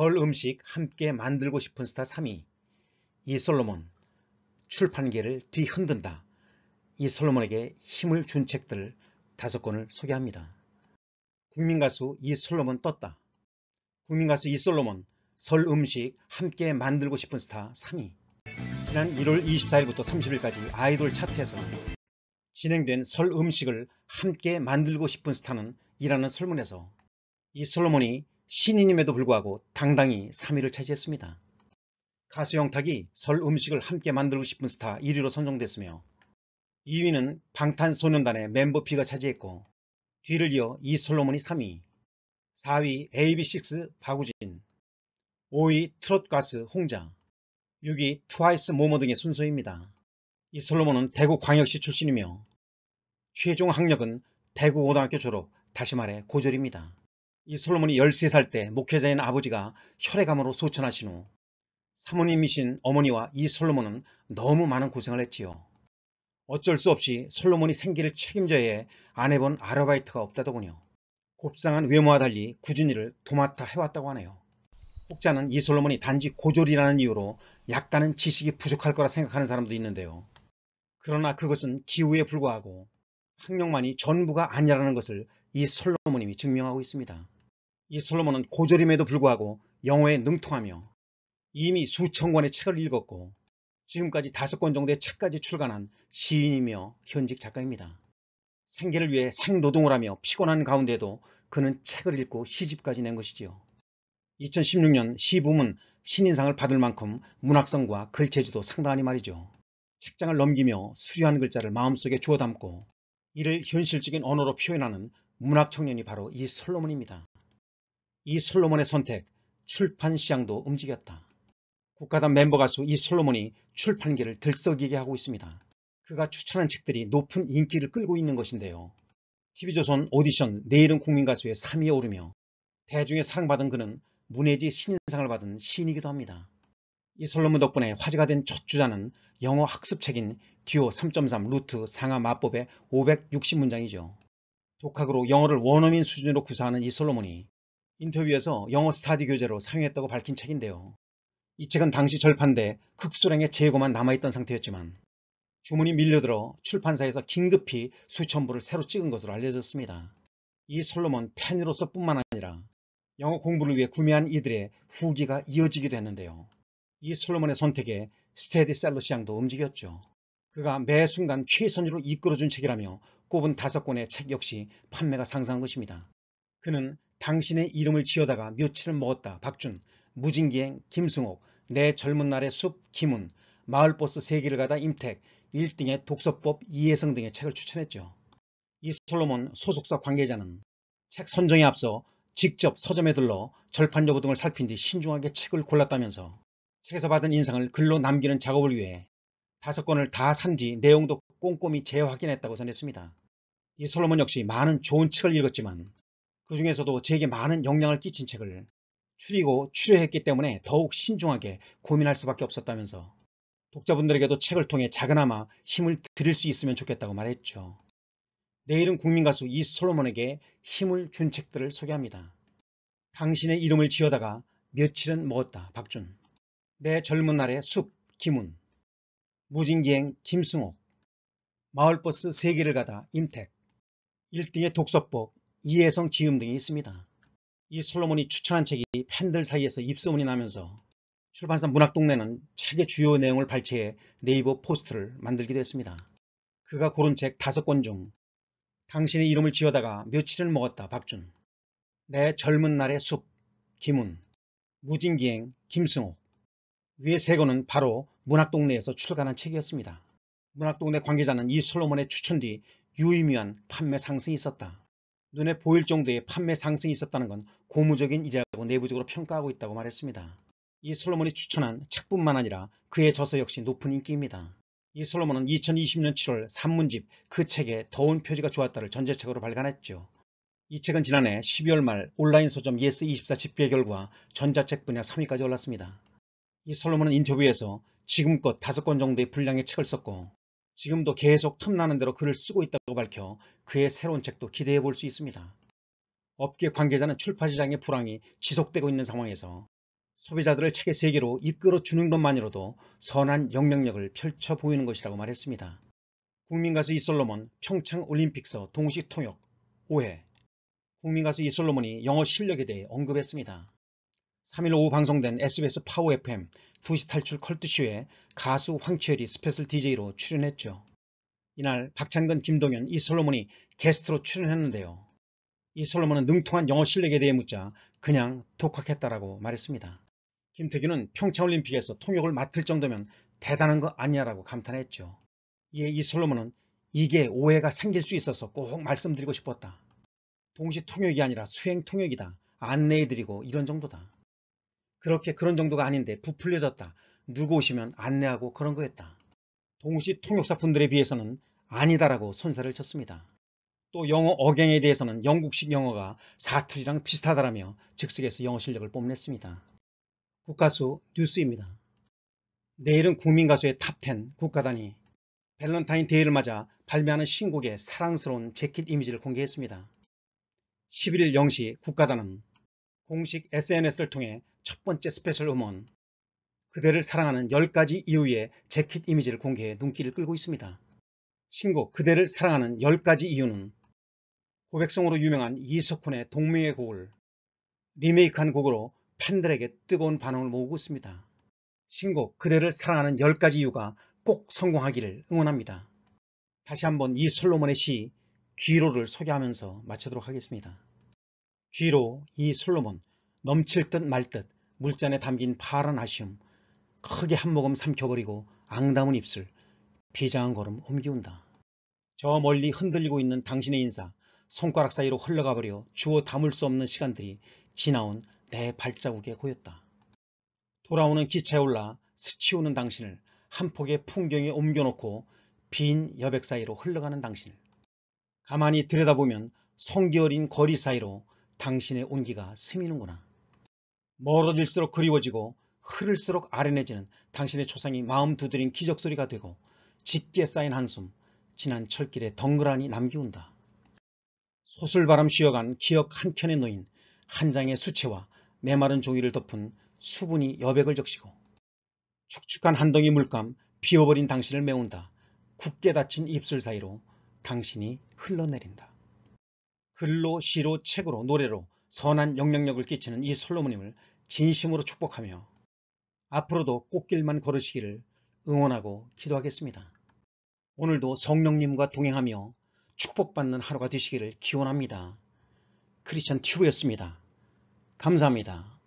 설 음식 함께 만들고 싶은 스타 3위 이 솔로몬 출판계를 뒤흔든다 이 솔로몬에게 힘을 준 책들 5 권을 소개합니다. 국민가수 이 솔로몬 떴다 국민가수 이 솔로몬 설 음식 함께 만들고 싶은 스타 3위 지난 1월 24일부터 30일까지 아이돌 차트에서 진행된 설 음식을 함께 만들고 싶은 스타는 이라는 설문에서 이 솔로몬이 신인임에도 불구하고 당당히 3위를 차지했습니다. 가수 영탁이 설 음식을 함께 만들고 싶은 스타 1위로 선정됐으며 2위는 방탄소년단의 멤버 B가 차지했고 뒤를 이어 이솔로몬이 3위, 4위 AB6 박우진, 5위 트롯 가스 홍자, 6위 트와이스 모모 등의 순서입니다. 이솔로몬은 대구 광역시 출신이며 최종 학력은 대구고등학교 졸업, 다시 말해 고졸입니다. 이 솔로몬이 13살 때 목회자인 아버지가 혈액암으로 소천하신 후 사모님이신 어머니와 이 솔로몬은 너무 많은 고생을 했지요. 어쩔 수 없이 솔로몬이 생계를 책임져야 해안 해본 아르바이트가 없다더군요. 곱상한 외모와 달리 굳은 일을 도맡아 해왔다고 하네요. 혹자는 이 솔로몬이 단지 고졸이라는 이유로 약간은 지식이 부족할 거라 생각하는 사람도 있는데요. 그러나 그것은 기우에 불과하고 학력만이 전부가 아니라는 것을 이 솔로몬이 증명하고 있습니다. 이 솔로몬은 고졸임에도 불구하고 영어에 능통하며 이미 수천 권의 책을 읽었고 지금까지 다섯 권 정도의 책까지 출간한 시인이며 현직 작가입니다. 생계를 위해 생노동을 하며 피곤한 가운데도 그는 책을 읽고 시집까지 낸 것이지요. 2016년 시부문 신인상을 받을 만큼 문학성과 글체주도 상당하니 말이죠. 책장을 넘기며 수려한 글자를 마음속에 주워 담고 이를 현실적인 언어로 표현하는 문학 청년이 바로 이 솔로몬입니다. 이 솔로몬의 선택, 출판 시장도 움직였다. 국가단 멤버가 수이 솔로몬이 출판계를 들썩이게 하고 있습니다. 그가 추천한 책들이 높은 인기를 끌고 있는 것인데요. TV조선 오디션 내일은 국민가수의 3위에 오르며 대중의 사랑받은 그는 문예지 신인상을 받은 시인이기도 합니다. 이 솔로몬 덕분에 화제가 된 첫 주자는 영어 학습책인 듀오 3.3 루트 상하 마법의 560문장이죠. 독학으로 영어를 원어민 수준으로 구사하는 이 솔로몬이 인터뷰에서 영어 스타디 교재로 사용했다고 밝힌 책인데요. 이 책은 당시 절판돼 흑수량의 재고만 남아있던 상태였지만 주문이 밀려들어 출판사에서 긴급히 수천부를 새로 찍은 것으로 알려졌습니다. 이 솔로몬 팬으로서 뿐만 아니라 영어 공부를 위해 구매한 이들의 후기가 이어지기도 했는데요. 이 솔로몬의 선택에 스테디셀러 시장도 움직였죠. 그가 매 순간 최선으로 이끌어준 책이라며 꼽은 다섯 권의 책 역시 판매가 상승한 것입니다. 그는 당신의 이름을 지어다가 며칠을 먹었다. 박준, 무진기행, 김승옥, 내 젊은 날의 숲, 김훈, 마을버스 세기를 가다 임택, 1등의 독서법 이해성 등의 책을 추천했죠. 이솔로몬 소속사 관계자는 책 선정에 앞서 직접 서점에 들러 절판 여부 등을 살핀 뒤 신중하게 책을 골랐다면서 책에서 받은 인상을 글로 남기는 작업을 위해 다섯 권을 다 산 뒤 내용도 꼼꼼히 재확인했다고 전했습니다. 이솔로몬 역시 많은 좋은 책을 읽었지만 그 중에서도 제게 많은 영향을 끼친 책을 추리고 추려했기 때문에 더욱 신중하게 고민할 수밖에 없었다면서 독자분들에게도 책을 통해 작은나마 힘을 드릴 수 있으면 좋겠다고 말했죠. 내일은 국민가수 이 솔로몬에게 힘을 준 책들을 소개합니다. 당신의 이름을 지어다가 며칠은 먹었다. 박준 내 젊은 날의 숲 김훈 무진기행 김승옥 마을버스 세계를 가다 임택 1등의 독서법 이해성 지음 등이 있습니다. 이 솔로몬이 추천한 책이 팬들 사이에서 입소문이 나면서 출판사 문학동네는 책의 주요 내용을 발췌해 네이버 포스트를 만들기도 했습니다. 그가 고른 책 5권 중 당신의 이름을 지어다가 며칠을 먹었다 박준 내 젊은 날의 숲 김훈 무진기행 김승옥 위의 세 권은 바로 문학동네에서 출간한 책이었습니다. 문학동네 관계자는 이 솔로몬의 추천 뒤 유의미한 판매 상승이 있었다. 눈에 보일 정도의 판매 상승이 있었다는 건 고무적인 일이라고 내부적으로 평가하고 있다고 말했습니다. 이 솔로몬이 추천한 책뿐만 아니라 그의 저서 역시 높은 인기입니다. 이 솔로몬은 2020년 7월 산문집 그 책에 더운 표지가 좋았다를 전제책으로 발간했죠. 이 책은 지난해 12월 말 온라인 서점 예스24 집계 결과 전자책 분야 3위까지 올랐습니다. 이 솔로몬은 인터뷰에서 지금껏 5권 정도의 분량의 책을 썼고 지금도 계속 틈나는 대로 글을 쓰고 있다고 밝혀 그의 새로운 책도 기대해 볼 수 있습니다. 업계 관계자는 출판 시장의 불황이 지속되고 있는 상황에서 소비자들을 책의 세계로 이끌어 주는 것만으로도 선한 영향력을 펼쳐 보이는 것이라고 말했습니다. 국민가수 이솔로몬 평창 올림픽서 동시 통역 5회 국민가수 이솔로몬이 영어 실력에 대해 언급했습니다. 3일 오후 방송된 SBS 파워 FM 2시 탈출 컬트쇼에 가수 황치열이 스페셜 DJ로 출연했죠. 이날 박찬근, 김동현, 이솔로몬이 게스트로 출연했는데요. 이솔로몬은 능통한 영어 실력에 대해 묻자 그냥 독학했다라고 말했습니다. 김태균은 평창올림픽에서 통역을 맡을 정도면 대단한 거 아니야라고 감탄했죠. 이에 이솔로몬은 이게 오해가 생길 수 있어서 꼭 말씀드리고 싶었다. 동시 통역이 아니라 수행 통역이다. 안내해드리고 이런 정도다. 그렇게 그런 정도가 아닌데 부풀려졌다. 누구 오시면 안내하고 그런 거였다. 동시 통역사 분들에 비해서는 아니다라고 손사를 쳤습니다. 또 영어 억양에 대해서는 영국식 영어가 사투리랑 비슷하다라며 즉석에서 영어 실력을 뽐냈습니다. 국가수 뉴스입니다. 내일은 국민가수의 탑10 국가단이 밸런타인 데이를 맞아 발매하는 신곡의 사랑스러운 재킷 이미지를 공개했습니다. 11일 0시 국가단은 공식 SNS를 통해 첫 번째 스페셜 음원 그대를 사랑하는 10가지 이유의 재킷 이미지를 공개해 눈길을 끌고 있습니다. 신곡 그대를 사랑하는 10가지 이유는 고백성으로 유명한 이석훈의 동명의 곡을 리메이크한 곡으로 팬들에게 뜨거운 반응을 모으고 있습니다. 신곡 그대를 사랑하는 10가지 이유가 꼭 성공하기를 응원합니다. 다시 한번 이 솔로몬의 시 귀로를 소개하면서 마치도록 하겠습니다. 귀로 이 솔로몬 넘칠 듯 말듯 물잔에 담긴 파란 아쉬움 크게 한 모금 삼켜버리고 앙다운 입술 비장한 걸음 옮기운다. 저 멀리 흔들리고 있는 당신의 인사 손가락 사이로 흘러가버려 주워 담을 수 없는 시간들이 지나온 내 발자국에 고였다. 돌아오는 기차에 올라 스치우는 당신을 한 폭의 풍경에 옮겨놓고 빈 여백 사이로 흘러가는 당신을 가만히 들여다보면 성기어린 거리 사이로 당신의 온기가 스미는구나. 멀어질수록 그리워지고 흐를수록 아련해지는 당신의 초상이 마음 두드린 기적소리가 되고 짙게 쌓인 한숨, 지난 철길에 덩그라니 남기운다. 소술바람 쉬어간 기억 한켠에 놓인 한 장의 수채와 메마른 종이를 덮은 수분이 여백을 적시고 축축한 한 덩이 물감 비워버린 당신을 메운다. 굳게 닫힌 입술 사이로 당신이 흘러내린다. 글로, 시로, 책으로, 노래로 선한 영향력을 끼치는 이솔로몬님을 진심으로 축복하며 앞으로도 꽃길만 걸으시기를 응원하고 기도하겠습니다. 오늘도 성령님과 동행하며 축복받는 하루가 되시기를 기원합니다. 크리스천 튜브였습니다. 감사합니다.